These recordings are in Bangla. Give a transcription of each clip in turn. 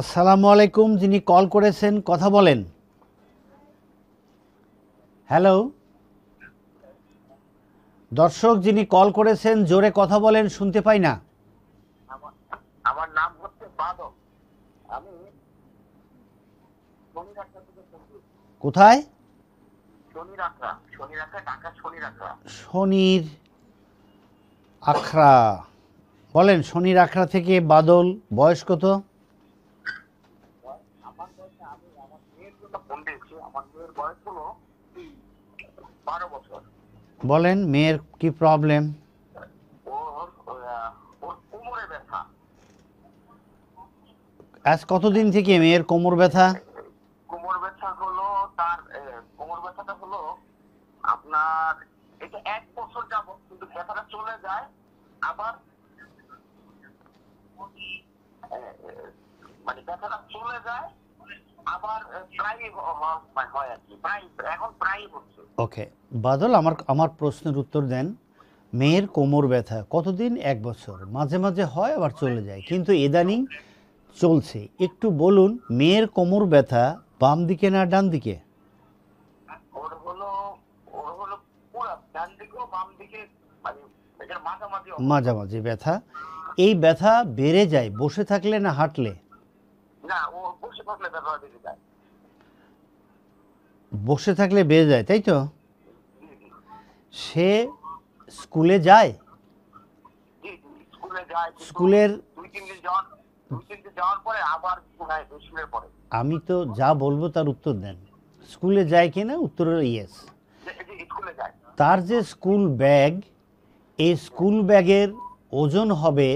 আসসালামু আলাইকুম যিনি কল করেছেন কথা বলেন হ্যালো দর্শক যিনি কল করেছেন জোরে কথা বলেন শুনতে পাই না আমার নাম হচ্ছে আমি কোথায় শনির আখড়া বলেন শনির আখড়া থেকে বাদল বয়স কত বলেন মেয়ের কি প্রবলেম আজ কতদিন থেকে মেয়ের কোমর ব্যথা কোমর ব্যথা হলো তার কোমর ব্যথাটা হলো আপনার এটা এক বছর যাব কিন্তু ব্যথাটা চলে যায় আবার মানে ব্যথাটা চলে যায় ওকে বাদল আমার আমার প্রশ্নের উত্তর দেন মেয়ের কোমর ব্যথা কতদিন এক বছর মাঝে মাঝে হয় আবার চলে যায় কিন্তু ইদানিং চলছে একটু বলুন মেয়ের কোমর ব্যথা বাম দিকে না ডান দিকে মানে মাঝামাঝি ব্যথা এই ব্যথা বেড়ে যায় বসে থাকলে না হাঁটলে বসে থাকলে বেড়ে যায় তাই তো সে স্কুলে যায় স্কুলের আমি তো যা বলবো তার উত্তর দেন স্কুলে যায় কিনা উত্তর ইয়েস তার যে স্কুল ব্যাগ এই স্কুল ব্যাগের ওজন হবে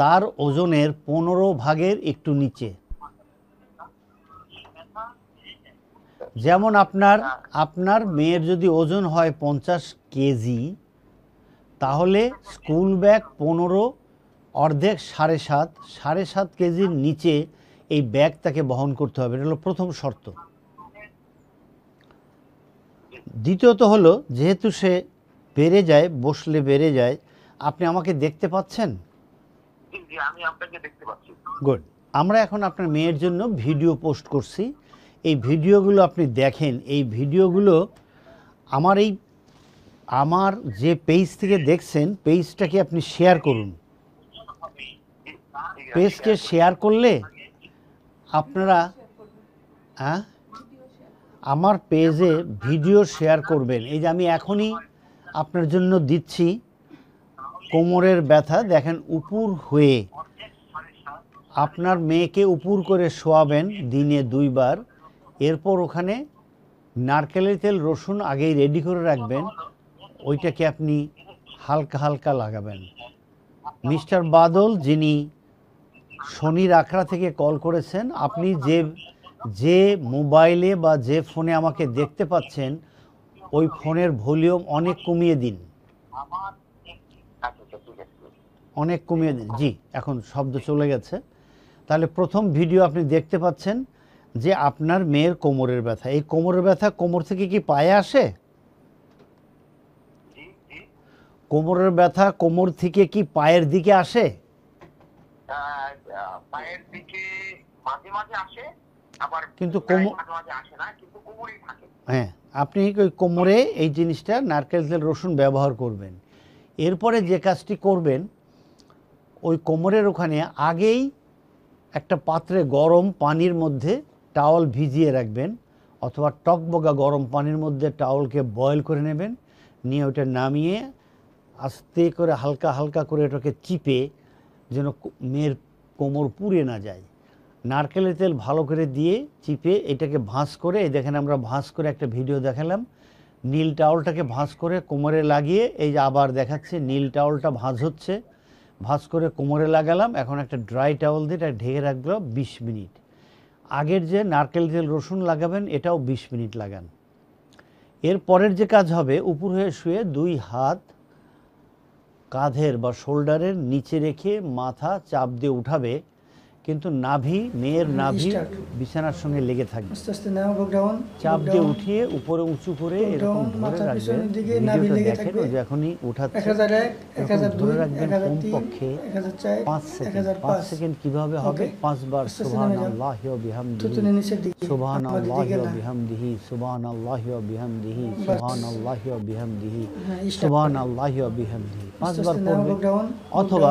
তার ওজনের পনেরো ভাগের একটু নিচে যেমন আপনার আপনার মেয়ের যদি ওজন হয় পঞ্চাশ কেজি তাহলে স্কুল ব্যাগ পনেরো অর্ধেক সাড়ে সাত সাড়ে সাত কেজির নিচে এই ব্যাগ তাকে বহন করতে হবে এটা হলো প্রথম শর্ত দ্বিতীয়ত হলো যেহেতু সে বেড়ে যায় বসলে বেড়ে যায় আপনি আমাকে দেখতে পাচ্ছেন গুড আমরা এখন আপনার মেয়ের জন্য ভিডিও পোস্ট করছি এই ভিডিওগুলো আপনি দেখেন এই ভিডিওগুলো আমার এই আমার যে পেজ থেকে দেখছেন পেজটাকে আপনি শেয়ার করুন পেজকে শেয়ার করলে আপনারা হ্যাঁ আমার পেজে ভিডিও শেয়ার করবেন এই যে আমি এখনই আপনার জন্য দিচ্ছি কোমরের ব্যথা দেখেন উপুর হয়ে আপনার মেয়েকে উপুর করে শোয়াবেন দিনে দুইবার এরপর ওখানে নারকেলের তেল রসুন আগেই রেডি করে রাখবেন ওইটাকে আপনি হালকা হালকা লাগাবেন মিস্টার বাদল যিনি শনির আখড়া থেকে কল করেছেন আপনি যে যে মোবাইলে বা যে ফোনে আমাকে দেখতে পাচ্ছেন ওই ফোনের ভলিউম অনেক কমিয়ে দিন অনেক কমিয়ে দিন জি এখন শব্দ চলে গেছে তাহলে প্রথম ভিডিও আপনি দেখতে পাচ্ছেন যে আপনার মেয়ের কোমরের ব্যথা এই কোমরের ব্যথা কোমর থেকে কি পায়ে আসে কোমরের ব্যথা কোমর থেকে কি পায়ের দিকে আসে পায়ের দিকে মাঝে মাঝে আসে আবার কিন্তু কোমর হ্যাঁ আপনি ওই কোমরে এই জিনিসটা নারকেল তেল রসুন ব্যবহার করবেন এরপরে যে কাজটি করবেন ওই কোমরের ওখানে আগেই একটা পাত্রে গরম পানির মধ্যে টাওয়াল ভিজিয়ে রাখবেন অথবা টকবগা গরম পানির মধ্যে টাওয়ালকে বয়েল করে নেবেন নিয়ে ওটা নামিয়ে আস্তে করে হালকা হালকা করে ওটাকে চিপে যেন মেয়ের কোমর পুড়ে না যায় নারকেলের তেল ভালো করে দিয়ে চিপে এটাকে ভাঁজ করে এই দেখেন আমরা ভাঁজ করে একটা ভিডিও দেখালাম নীল টাওয়ালটাকে ভাঁজ করে কোমরে লাগিয়ে এই যে আবার দেখাচ্ছে নীল টাওয়ালটা ভাঁজ হচ্ছে ভাঁজ করে কোমরে লাগালাম এখন একটা ড্রাই টাওয়াল দিয়ে এটা ঢেকে রাখলো বিশ মিনিট আগের যে নারকেল তেল রসুন লাগাবেন এটাও ২০ মিনিট লাগান এর পরের যে কাজ হবে উপর হয়ে শুয়ে দুই হাত কাঁধের বা শোল্ডারের নিচে রেখে মাথা চাপ দিয়ে উঠাবে কিন্তু নাভি মেয়ের নাভি বিছানার সঙ্গে লেগে থাকবে আস্তে আস্তে নাও ডাউন চাপ দিয়ে উঠিয়ে উপরে উঁচু করে এরকম ধরে রাখবেন নাভি লেগে থাকবে যে এখনই উঠাচ্ছে 1001 1002 ধরে রাখবেন কমপক্ষে 5 সেকেন্ড 5 সেকেন্ড কিভাবে হবে পাঁচবার সুবহানাল্লাহি ওয়া বিহামদিহি সুবহানাল্লাহি ওয়া বিহামদিহি সুবহানাল্লাহি ওয়া বিহামদিহি হ্যাঁ, সুবহানাল্লাহি ওয়া বিহামদিহি সুবহানাল্লাহি ওয়া বিহামদিহি পাঁচবার পড়বে অথবা